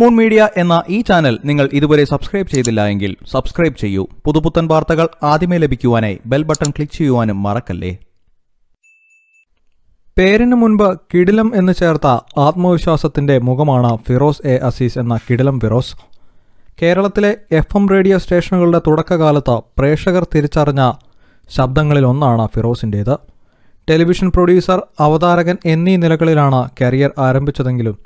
moon media എന്ന ഈ channel നിങ്ങൾ ഇതുവരെ സബ്സ്ക്രൈബ് ചെയ്തില്ല എങ്കിൽ സബ്സ്ക്രൈബ് ചെയ്യൂ പുതുപുത്തൻ വാർത്തകൾ ആദ്യമേ ലഭിക്കുവാനായി ബെൽ ബട്ടൺ ക്ലിക്ക് ചെയ്യുവാനും മറക്കല്ലേ പേരിന് മുൻപ് കിടിലം എന്ന് ചേർത്ത ആത്മവിശ്വാസത്തിന്റെ മുഖമാണ് ഫിറോസ് എ അസീസ് എന്ന കിടിലം ഫിറോസ് കേരളത്തിലെ എഫ് എം റേഡിയോ സ്റ്റേഷനുകളുടെ തുടക്കകാലത്ത് പ്രേക്ഷകർ തിരിച്ചറിഞ്ഞ ശബ്ദങ്ങളിൽ ഒന്നാണ് ഫിറോസിൻ്റേത് ടെലിവിഷൻ പ്രൊഡ്യൂസർ അവതാരകൻ എന്നീ നിലകളിലാണ് കരിയർ ആരംഭിച്ചതെങ്കിലും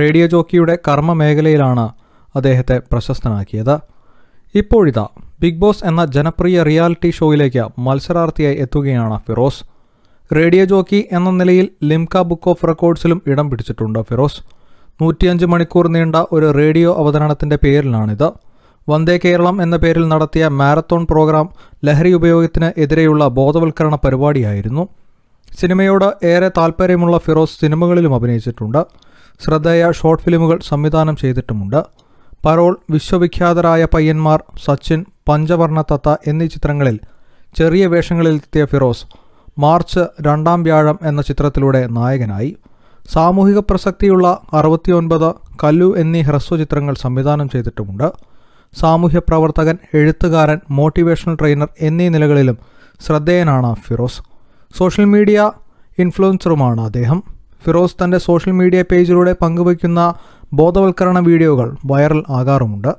റേഡിയോ ജോക്കിയുടെ കർമ്മ മേഖലയിലാണ് അദ്ദേഹത്തെ പ്രശസ്തനാക്കിയത് ഇപ്പോഴിതാ ബിഗ് ബോസ് എന്ന ജനപ്രിയ റിയാലിറ്റി ഷോയിലേക്ക് മത്സരാർത്ഥിയായി എത്തുകയാണ് ഫിറോസ് റേഡിയോ ജോക്കി എന്ന നിലയിൽ ലിംക ബുക്ക് ഓഫ് റെക്കോർഡ്സിലും ഇടം പിടിച്ചിട്ടുണ്ട് ഫിറോസ് നൂറ്റിയഞ്ച് മണിക്കൂർ നീണ്ട ഒരു റേഡിയോ അവതരണത്തിൻ്റെ പേരിലാണിത് വന്ദേ കേരളം എന്ന പേരിൽ നടത്തിയ മാരത്തോൺ പ്രോഗ്രാം ലഹരി ഉപയോഗത്തിന് എതിരെയുള്ള ബോധവൽക്കരണ പരിപാടിയായിരുന്നു സിനിമയോട് ഏറെ താൽപ്പര്യമുള്ള ഫിറോസ് സിനിമകളിലും അഭിനയിച്ചിട്ടുണ്ട് ശ്രദ്ധേയ ഷോർട്ട് ഫിലിമുകൾ സംവിധാനം ചെയ്തിട്ടുമുണ്ട് പരോൾ വിശ്വവിഖ്യാതരായ പയ്യന്മാർ സച്ചിൻ പഞ്ചവർണ തത്ത എന്നീ ചിത്രങ്ങളിൽ ചെറിയ വേഷങ്ങളിലെത്തിയ ഫിറോസ് മാർച്ച് രണ്ടാം വ്യാഴം എന്ന ചിത്രത്തിലൂടെ നായകനായി സാമൂഹിക പ്രസക്തിയുള്ള അറുപത്തിയൊൻപത് കല്ലു എന്നീ ഹ്രസ്വചിത്രങ്ങൾ സംവിധാനം ചെയ്തിട്ടുമുണ്ട് സാമൂഹ്യ പ്രവർത്തകൻ എഴുത്തുകാരൻ മോട്ടിവേഷണൽ ട്രെയിനർ എന്നീ നിലകളിലും ശ്രദ്ധേയനാണ് ഫിറോസ് സോഷ്യൽ മീഡിയ ഇൻഫ്ലുവൻസറുമാണ് അദ്ദേഹം ഫിറോസ് തൻ്റെ സോഷ്യൽ മീഡിയ പേജിലൂടെ പങ്കുവയ്ക്കുന്ന ബോധവൽക്കരണ വീഡിയോകൾ വൈറൽ ആകാറുമുണ്ട്